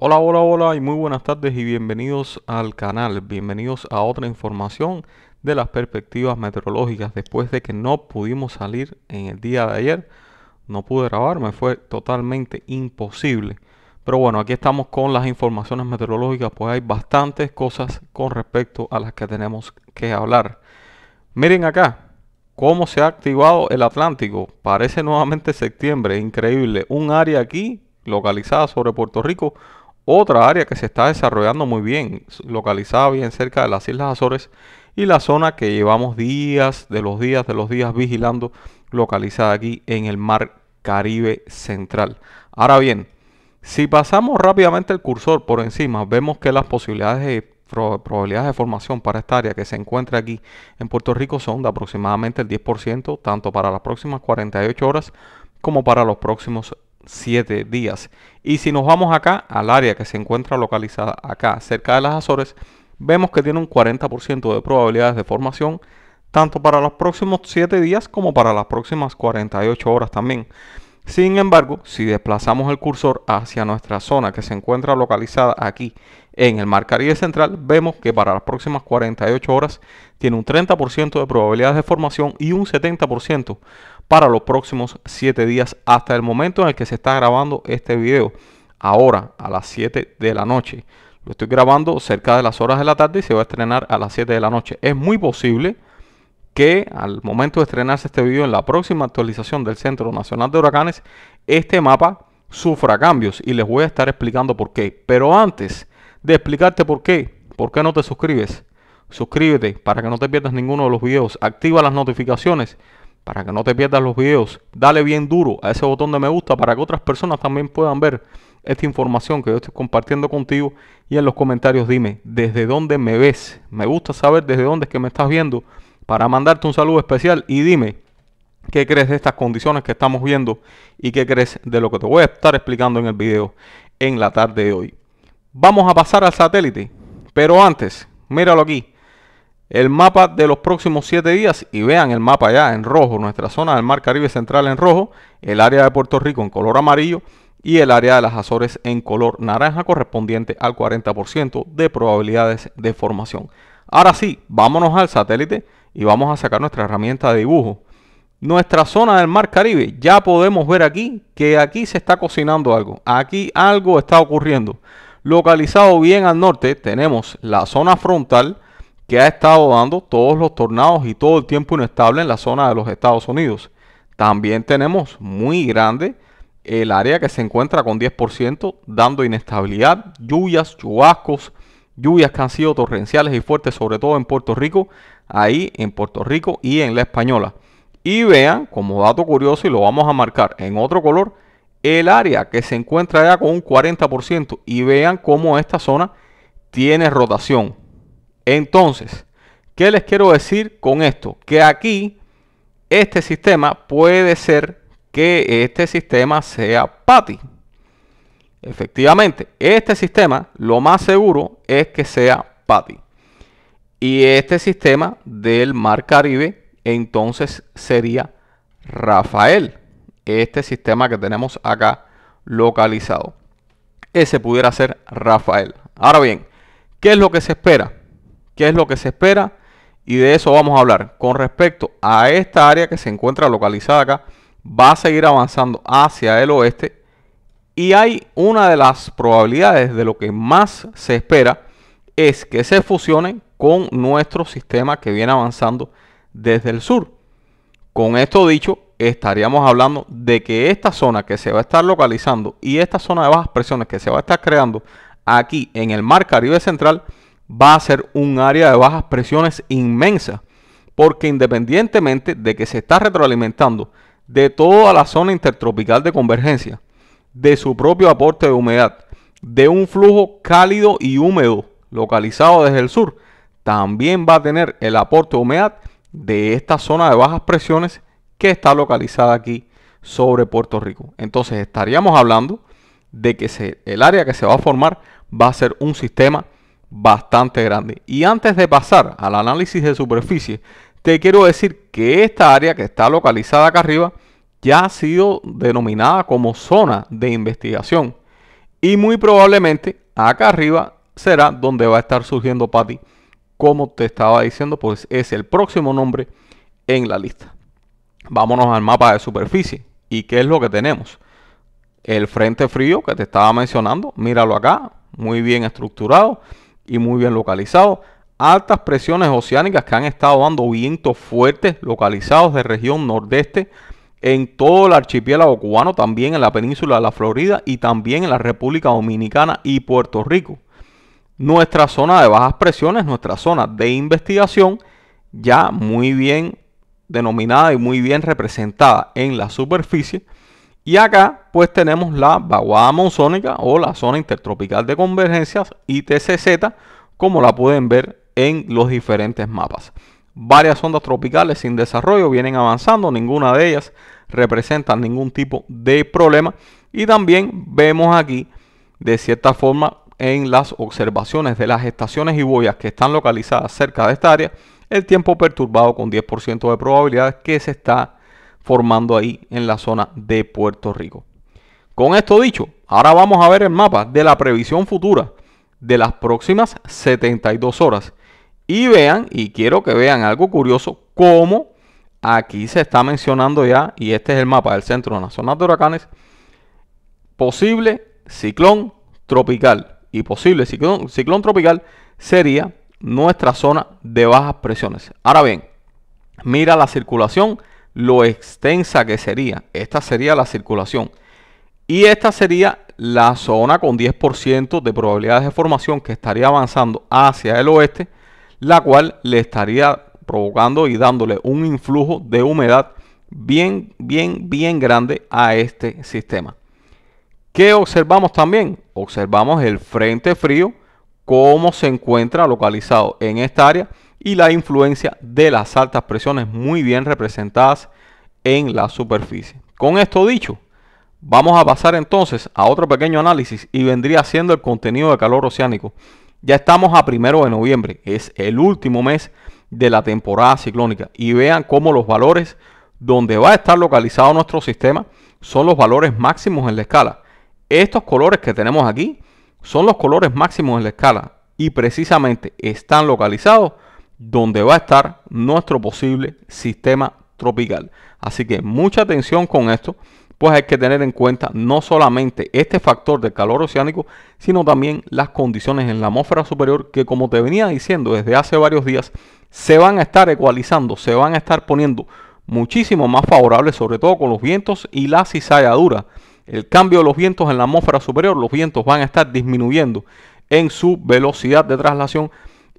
Hola, hola, hola y muy buenas tardes y bienvenidos al canal. Bienvenidos a otra información de las perspectivas meteorológicas. Después de que no pudimos salir en el día de ayer, no pude grabar, me fue totalmente imposible. Pero bueno, aquí estamos con las informaciones meteorológicas, pues hay bastantes cosas con respecto a las que tenemos que hablar. Miren acá cómo se ha activado el Atlántico. Parece nuevamente septiembre, increíble. Un área aquí localizada sobre Puerto Rico otra área que se está desarrollando muy bien, localizada bien cerca de las Islas Azores y la zona que llevamos días de los días de los días vigilando, localizada aquí en el mar Caribe Central. Ahora bien, si pasamos rápidamente el cursor por encima, vemos que las posibilidades de probabilidades de formación para esta área que se encuentra aquí en Puerto Rico son de aproximadamente el 10%, tanto para las próximas 48 horas como para los próximos 7 días. Y si nos vamos acá, al área que se encuentra localizada acá, cerca de las Azores, vemos que tiene un 40% de probabilidades de formación, tanto para los próximos 7 días como para las próximas 48 horas también. Sin embargo, si desplazamos el cursor hacia nuestra zona que se encuentra localizada aquí en el Mar Caribe Central, vemos que para las próximas 48 horas tiene un 30% de probabilidades de formación y un 70% para los próximos 7 días hasta el momento en el que se está grabando este video. Ahora, a las 7 de la noche. Lo estoy grabando cerca de las horas de la tarde y se va a estrenar a las 7 de la noche. Es muy posible que al momento de estrenarse este video en la próxima actualización del Centro Nacional de Huracanes, este mapa sufra cambios y les voy a estar explicando por qué. Pero antes de explicarte por qué, ¿por qué no te suscribes? Suscríbete para que no te pierdas ninguno de los videos, activa las notificaciones para que no te pierdas los videos, dale bien duro a ese botón de me gusta para que otras personas también puedan ver esta información que yo estoy compartiendo contigo y en los comentarios dime desde dónde me ves. Me gusta saber desde dónde es que me estás viendo para mandarte un saludo especial y dime qué crees de estas condiciones que estamos viendo y qué crees de lo que te voy a estar explicando en el video en la tarde de hoy. Vamos a pasar al satélite, pero antes, míralo aquí el mapa de los próximos 7 días y vean el mapa ya en rojo, nuestra zona del Mar Caribe Central en rojo, el área de Puerto Rico en color amarillo y el área de las Azores en color naranja correspondiente al 40% de probabilidades de formación. Ahora sí, vámonos al satélite y vamos a sacar nuestra herramienta de dibujo. Nuestra zona del Mar Caribe, ya podemos ver aquí que aquí se está cocinando algo, aquí algo está ocurriendo. Localizado bien al norte tenemos la zona frontal, que ha estado dando todos los tornados y todo el tiempo inestable en la zona de los Estados Unidos. También tenemos muy grande el área que se encuentra con 10% dando inestabilidad, lluvias, chubascos, lluvias que han sido torrenciales y fuertes, sobre todo en Puerto Rico, ahí en Puerto Rico y en la Española. Y vean, como dato curioso, y lo vamos a marcar en otro color, el área que se encuentra ya con un 40% y vean cómo esta zona tiene rotación entonces, ¿qué les quiero decir con esto? Que aquí este sistema puede ser que este sistema sea Patty. Efectivamente, este sistema lo más seguro es que sea Patty. Y este sistema del Mar Caribe entonces sería Rafael. Este sistema que tenemos acá localizado. Ese pudiera ser Rafael. Ahora bien, ¿qué es lo que se espera? qué es lo que se espera y de eso vamos a hablar. Con respecto a esta área que se encuentra localizada acá, va a seguir avanzando hacia el oeste y hay una de las probabilidades de lo que más se espera es que se fusione con nuestro sistema que viene avanzando desde el sur. Con esto dicho, estaríamos hablando de que esta zona que se va a estar localizando y esta zona de bajas presiones que se va a estar creando aquí en el mar Caribe Central va a ser un área de bajas presiones inmensa, porque independientemente de que se está retroalimentando de toda la zona intertropical de convergencia, de su propio aporte de humedad, de un flujo cálido y húmedo localizado desde el sur, también va a tener el aporte de humedad de esta zona de bajas presiones que está localizada aquí sobre Puerto Rico. Entonces estaríamos hablando de que el área que se va a formar va a ser un sistema bastante grande. Y antes de pasar al análisis de superficie, te quiero decir que esta área que está localizada acá arriba ya ha sido denominada como zona de investigación. Y muy probablemente acá arriba será donde va a estar surgiendo Patty. Como te estaba diciendo, pues es el próximo nombre en la lista. Vámonos al mapa de superficie. ¿Y qué es lo que tenemos? El frente frío que te estaba mencionando, míralo acá, muy bien estructurado y muy bien localizado. Altas presiones oceánicas que han estado dando vientos fuertes localizados de región nordeste en todo el archipiélago cubano, también en la península de la Florida y también en la República Dominicana y Puerto Rico. Nuestra zona de bajas presiones, nuestra zona de investigación, ya muy bien denominada y muy bien representada en la superficie, y acá pues tenemos la vaguada monzónica o la zona intertropical de convergencias ITCZ como la pueden ver en los diferentes mapas. Varias ondas tropicales sin desarrollo vienen avanzando, ninguna de ellas representa ningún tipo de problema y también vemos aquí de cierta forma en las observaciones de las estaciones y boyas que están localizadas cerca de esta área el tiempo perturbado con 10% de probabilidad que se está formando ahí en la zona de Puerto Rico. Con esto dicho, ahora vamos a ver el mapa de la previsión futura de las próximas 72 horas. Y vean, y quiero que vean algo curioso, cómo aquí se está mencionando ya, y este es el mapa del Centro de Nacional de Huracanes, posible ciclón tropical. Y posible ciclón, ciclón tropical sería nuestra zona de bajas presiones. Ahora bien, mira la circulación lo extensa que sería. Esta sería la circulación. Y esta sería la zona con 10% de probabilidades de formación que estaría avanzando hacia el oeste, la cual le estaría provocando y dándole un influjo de humedad bien, bien, bien grande a este sistema. ¿Qué observamos también? Observamos el frente frío, cómo se encuentra localizado en esta área y la influencia de las altas presiones muy bien representadas en la superficie. Con esto dicho, vamos a pasar entonces a otro pequeño análisis y vendría siendo el contenido de calor oceánico. Ya estamos a primero de noviembre, es el último mes de la temporada ciclónica y vean cómo los valores donde va a estar localizado nuestro sistema son los valores máximos en la escala. Estos colores que tenemos aquí son los colores máximos en la escala y precisamente están localizados donde va a estar nuestro posible sistema tropical. Así que mucha atención con esto, pues hay que tener en cuenta no solamente este factor del calor oceánico, sino también las condiciones en la atmósfera superior que como te venía diciendo desde hace varios días, se van a estar ecualizando, se van a estar poniendo muchísimo más favorables, sobre todo con los vientos y la cizalladura. El cambio de los vientos en la atmósfera superior, los vientos van a estar disminuyendo en su velocidad de traslación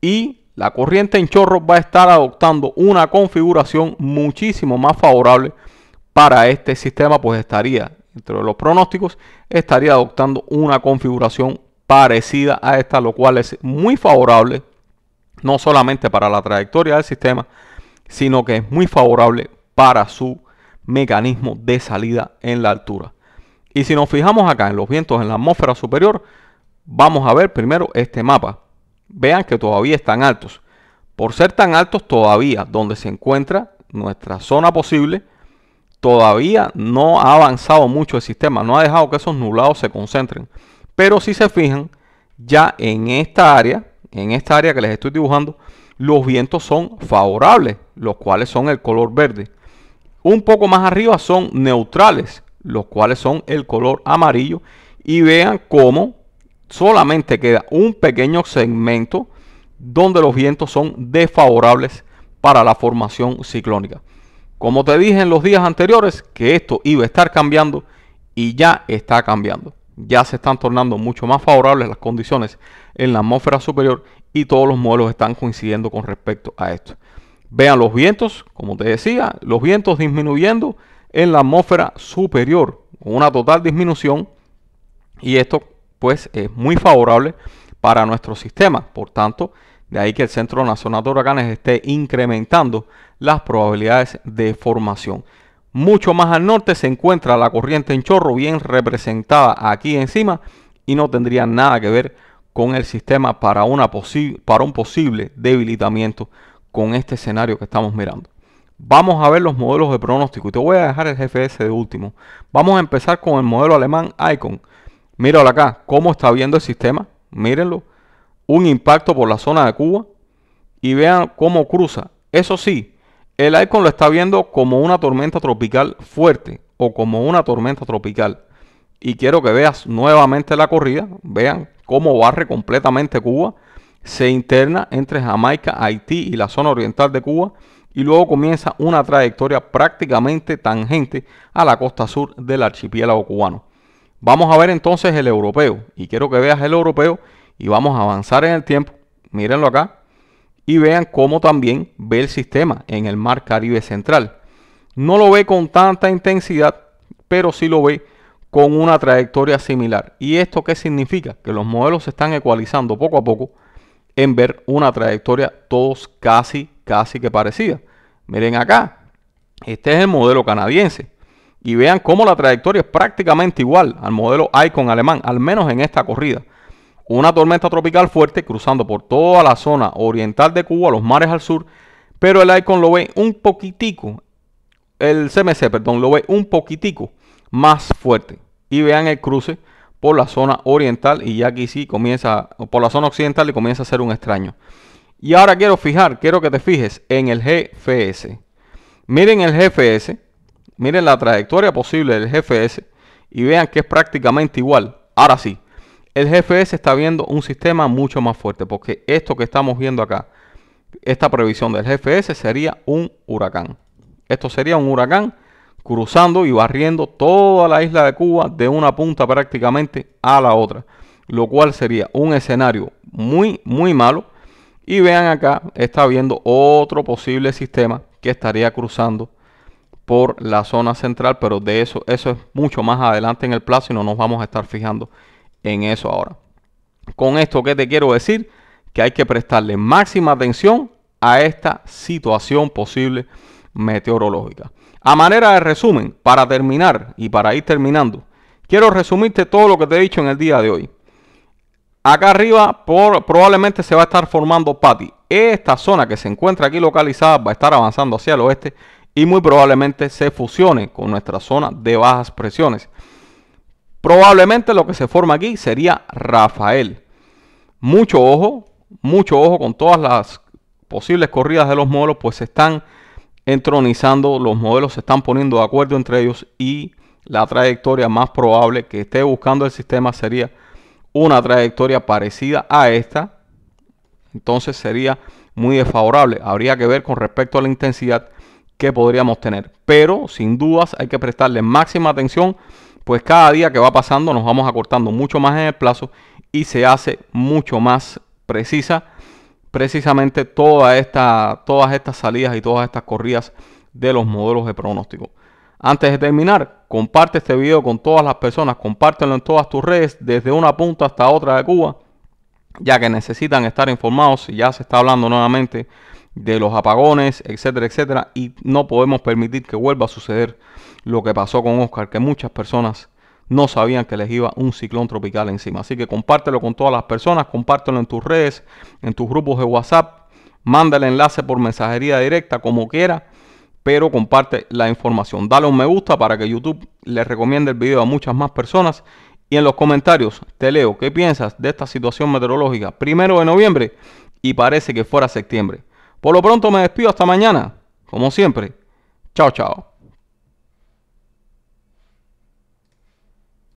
y la corriente en chorro va a estar adoptando una configuración muchísimo más favorable para este sistema, pues estaría, entre los pronósticos, estaría adoptando una configuración parecida a esta, lo cual es muy favorable, no solamente para la trayectoria del sistema, sino que es muy favorable para su mecanismo de salida en la altura. Y si nos fijamos acá en los vientos en la atmósfera superior, vamos a ver primero este mapa vean que todavía están altos. Por ser tan altos todavía, donde se encuentra nuestra zona posible, todavía no ha avanzado mucho el sistema, no ha dejado que esos nublados se concentren. Pero si se fijan, ya en esta área, en esta área que les estoy dibujando, los vientos son favorables, los cuales son el color verde. Un poco más arriba son neutrales, los cuales son el color amarillo. Y vean cómo solamente queda un pequeño segmento donde los vientos son desfavorables para la formación ciclónica. Como te dije en los días anteriores, que esto iba a estar cambiando y ya está cambiando. Ya se están tornando mucho más favorables las condiciones en la atmósfera superior y todos los modelos están coincidiendo con respecto a esto. Vean los vientos, como te decía, los vientos disminuyendo en la atmósfera superior, una total disminución y esto pues es muy favorable para nuestro sistema. Por tanto, de ahí que el Centro Nacional de Huracanes esté incrementando las probabilidades de formación. Mucho más al norte se encuentra la corriente en chorro bien representada aquí encima y no tendría nada que ver con el sistema para, una para un posible debilitamiento con este escenario que estamos mirando. Vamos a ver los modelos de pronóstico y te voy a dejar el GFS de último. Vamos a empezar con el modelo alemán ICON Míralo acá, cómo está viendo el sistema. Mírenlo. Un impacto por la zona de Cuba. Y vean cómo cruza. Eso sí, el icon lo está viendo como una tormenta tropical fuerte o como una tormenta tropical. Y quiero que veas nuevamente la corrida. Vean cómo barre completamente Cuba. Se interna entre Jamaica, Haití y la zona oriental de Cuba y luego comienza una trayectoria prácticamente tangente a la costa sur del archipiélago cubano. Vamos a ver entonces el europeo. Y quiero que veas el europeo y vamos a avanzar en el tiempo. Mírenlo acá. Y vean cómo también ve el sistema en el mar Caribe Central. No lo ve con tanta intensidad, pero sí lo ve con una trayectoria similar. ¿Y esto qué significa? Que los modelos se están ecualizando poco a poco en ver una trayectoria todos casi, casi que parecida. Miren acá, este es el modelo canadiense y vean cómo la trayectoria es prácticamente igual al modelo Icon alemán, al menos en esta corrida. Una tormenta tropical fuerte cruzando por toda la zona oriental de Cuba, los mares al sur, pero el Icon lo ve un poquitico, el CMC, perdón, lo ve un poquitico más fuerte. Y vean el cruce por la zona oriental y ya aquí sí comienza, por la zona occidental y comienza a ser un extraño. Y ahora quiero fijar, quiero que te fijes en el GFS. Miren el GFS miren la trayectoria posible del GFS y vean que es prácticamente igual. Ahora sí, el GFS está viendo un sistema mucho más fuerte porque esto que estamos viendo acá, esta previsión del GFS sería un huracán. Esto sería un huracán cruzando y barriendo toda la isla de Cuba de una punta prácticamente a la otra, lo cual sería un escenario muy, muy malo. Y vean acá, está viendo otro posible sistema que estaría cruzando por la zona central, pero de eso, eso es mucho más adelante en el plazo y no nos vamos a estar fijando en eso ahora. Con esto que te quiero decir, que hay que prestarle máxima atención a esta situación posible meteorológica. A manera de resumen, para terminar y para ir terminando, quiero resumirte todo lo que te he dicho en el día de hoy. Acá arriba por, probablemente se va a estar formando Patty. Esta zona que se encuentra aquí localizada va a estar avanzando hacia el oeste y muy probablemente se fusione con nuestra zona de bajas presiones. Probablemente lo que se forma aquí sería Rafael. Mucho ojo, mucho ojo con todas las posibles corridas de los modelos, pues se están entronizando, los modelos se están poniendo de acuerdo entre ellos y la trayectoria más probable que esté buscando el sistema sería una trayectoria parecida a esta. Entonces sería muy desfavorable. Habría que ver con respecto a la intensidad que podríamos tener. Pero sin dudas hay que prestarle máxima atención, pues cada día que va pasando nos vamos acortando mucho más en el plazo y se hace mucho más precisa precisamente toda esta, todas estas salidas y todas estas corridas de los modelos de pronóstico. Antes de terminar, comparte este video con todas las personas, compártelo en todas tus redes, desde una punta hasta otra de Cuba, ya que necesitan estar informados, ya se está hablando nuevamente de los apagones, etcétera, etcétera. Y no podemos permitir que vuelva a suceder lo que pasó con Oscar, que muchas personas no sabían que les iba un ciclón tropical encima. Así que compártelo con todas las personas, compártelo en tus redes, en tus grupos de WhatsApp, manda el enlace por mensajería directa, como quiera, pero comparte la información. Dale un me gusta para que YouTube le recomiende el video a muchas más personas. Y en los comentarios te leo qué piensas de esta situación meteorológica. Primero de noviembre y parece que fuera septiembre. Por lo pronto me despido hasta mañana, como siempre. Chao, chao.